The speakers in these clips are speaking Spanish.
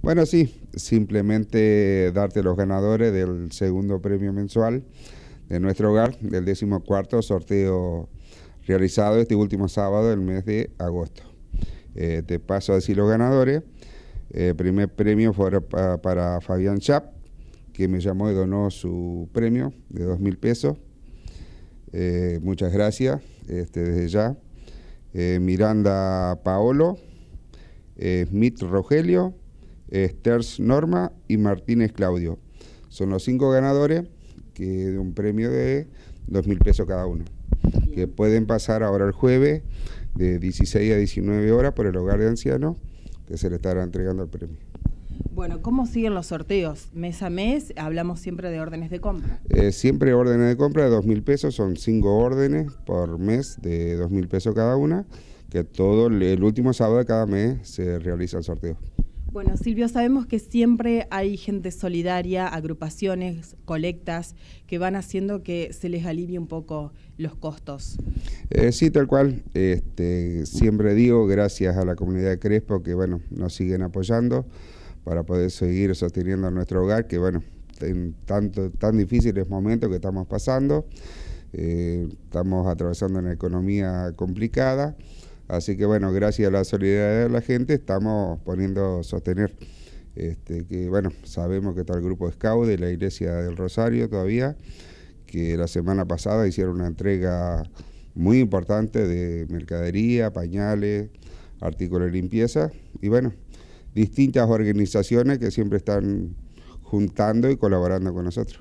Bueno, sí, simplemente darte los ganadores del segundo premio mensual de nuestro hogar, del cuarto sorteo realizado este último sábado del mes de agosto. Eh, te paso a decir los ganadores. El eh, primer premio fue para, Fabián Chap, que me llamó y donó su premio de dos mil pesos. Eh, muchas gracias este, desde ya. Miranda Paolo, Smith Rogelio, Esters eh, Norma y Martínez Claudio. Son los cinco ganadores que de un premio de dos mil pesos cada uno, que pueden pasar ahora el jueves de 16 a 19 horas por el hogar de ancianos que se le estará entregando el premio. Bueno, ¿cómo siguen los sorteos? Mes a mes hablamos siempre de órdenes de compra. Eh, siempre órdenes de compra de dos mil pesos, son cinco órdenes por mes de dos mil pesos cada una, que todo el último sábado de cada mes se realiza el sorteo. Bueno, Silvio, sabemos que siempre hay gente solidaria, agrupaciones, colectas, que van haciendo que se les alivie un poco los costos. Eh, sí, tal cual. Este, siempre digo, gracias a la comunidad de Crespo, que bueno, nos siguen apoyando para poder seguir sosteniendo nuestro hogar, que bueno, en tanto, tan difíciles momentos que estamos pasando, eh, estamos atravesando una economía complicada. Así que bueno, gracias a la solidaridad de la gente estamos poniendo sostener. Este, que bueno, sabemos que está el grupo Scout de la Iglesia del Rosario todavía, que la semana pasada hicieron una entrega muy importante de mercadería, pañales, artículos de limpieza y bueno, distintas organizaciones que siempre están juntando y colaborando con nosotros.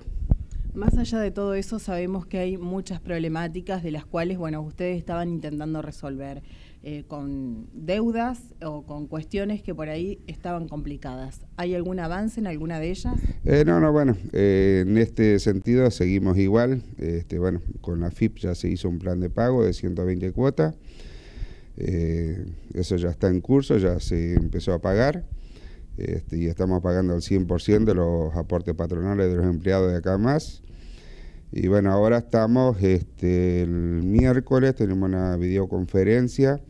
Más allá de todo eso, sabemos que hay muchas problemáticas de las cuales, bueno, ustedes estaban intentando resolver eh, con deudas o con cuestiones que por ahí estaban complicadas. ¿Hay algún avance en alguna de ellas? Eh, no, no, bueno, eh, en este sentido seguimos igual. Este, bueno, con la FIP ya se hizo un plan de pago de 120 cuotas. eso ya está en curso, ya se empezó a pagar. Este, y estamos pagando el 100% de los aportes patronales de los empleados de acá más. Y bueno, ahora estamos, este, el miércoles tenemos una videoconferencia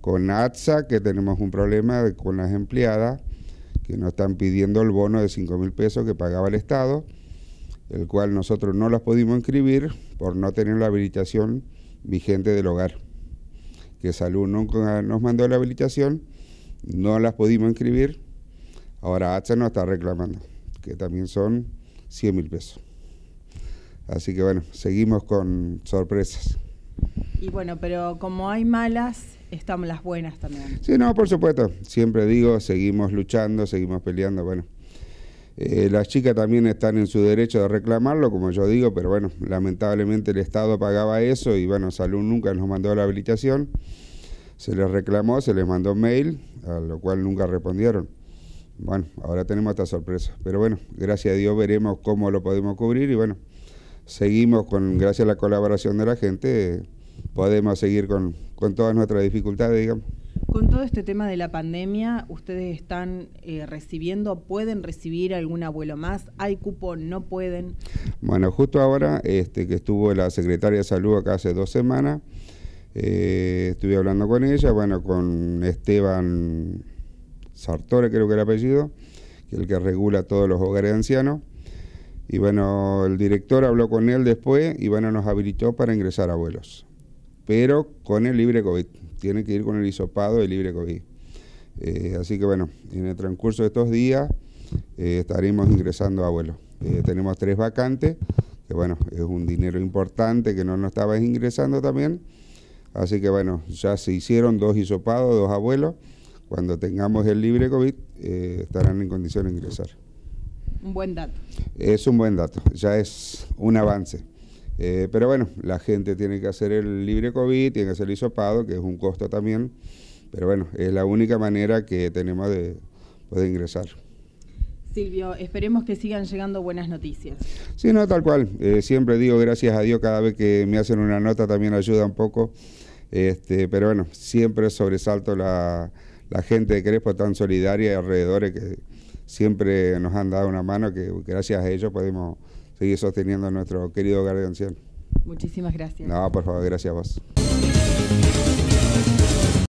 con ATSA, que tenemos un problema con las empleadas, que nos están pidiendo el bono de 5 mil pesos que pagaba el Estado, el cual nosotros no las pudimos inscribir por no tener la habilitación vigente del hogar. Que Salud nunca nos mandó la habilitación, no las pudimos inscribir, Ahora ATSA e nos está reclamando, que también son 100 mil pesos. Así que bueno, seguimos con sorpresas. Y bueno, pero como hay malas, están las buenas también. Sí, no, por supuesto. Siempre digo, seguimos luchando, seguimos peleando. Bueno, eh, las chicas también están en su derecho de reclamarlo, como yo digo, pero bueno, lamentablemente el Estado pagaba eso y bueno, Salud nunca nos mandó la habilitación. Se les reclamó, se les mandó mail, a lo cual nunca respondieron bueno, ahora tenemos esta sorpresa. Pero bueno, gracias a Dios veremos cómo lo podemos cubrir y bueno, seguimos con, gracias a la colaboración de la gente, podemos seguir con, todas nuestras dificultades, digamos. Con todo este tema de la pandemia, ¿ustedes están eh, recibiendo, pueden recibir algún abuelo más? ¿Hay cupo? ¿No pueden? Bueno, justo ahora este, que estuvo la secretaria de salud acá hace dos semanas, eh, estuve hablando con ella, bueno, con Esteban Sartore creo que era el apellido, que el que regula todos los hogares de ancianos. Y bueno, el director habló con él después y bueno, nos habilitó para ingresar a Pero con el libre COVID. Tiene que ir con el hisopado y libre COVID. Eh, así que bueno, en el transcurso de estos días eh, estaremos ingresando a abuelos eh, tenemos tres vacantes, que bueno, es un dinero importante que no nos estaba ingresando también. Así que bueno, ya se hicieron dos hisopados, dos abuelos. Cuando tengamos el libre COVID, eh, estarán en condición de ingresar. Un buen dato. Es un buen dato, ya es un avance. Eh, pero bueno, la gente tiene que hacer el libre COVID, tiene que hacer el hisopado, que es un costo también. Pero bueno, es la única manera que tenemos de poder ingresar. Silvio, esperemos que sigan llegando buenas noticias. Sí, no, tal cual. Eh, siempre digo gracias a Dios cada vez que me hacen una nota también ayuda un poco. Este, pero bueno, siempre sobresalto la, la gente de Crespo tan solidaria y alrededores que siempre nos han dado una mano, que gracias a ellos podemos seguir sosteniendo a nuestro querido hogar Muchísimas gracias. No, por favor, gracias a vos.